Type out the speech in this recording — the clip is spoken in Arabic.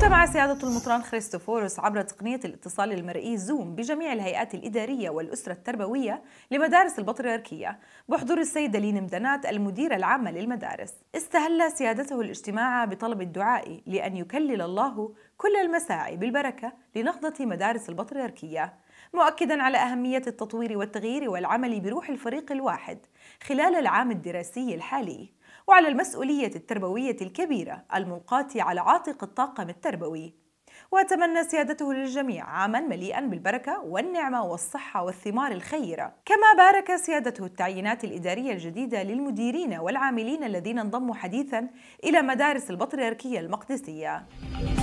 اجتمع سيادة المطران خريستوفوروس عبر تقنية الاتصال المرئي زوم بجميع الهيئات الإدارية والأسرة التربوية لمدارس البطريركية بحضور السيدة لين مدنات المديرة العامة للمدارس استهل سيادته الاجتماع بطلب الدعاء لأن يكلل الله كل المساعي بالبركة لنهضة مدارس البطريركية مؤكدا على أهمية التطوير والتغيير والعمل بروح الفريق الواحد خلال العام الدراسي الحالي وعلى المسؤولية التربوية الكبيرة الملقاة على عاتق الطاقم التربوي وأتمنى سيادته للجميع عاما مليئا بالبركة والنعمة والصحة والثمار الخيرة كما بارك سيادته التعيينات الإدارية الجديدة للمديرين والعاملين الذين انضموا حديثا إلى مدارس البطريركية المقدسية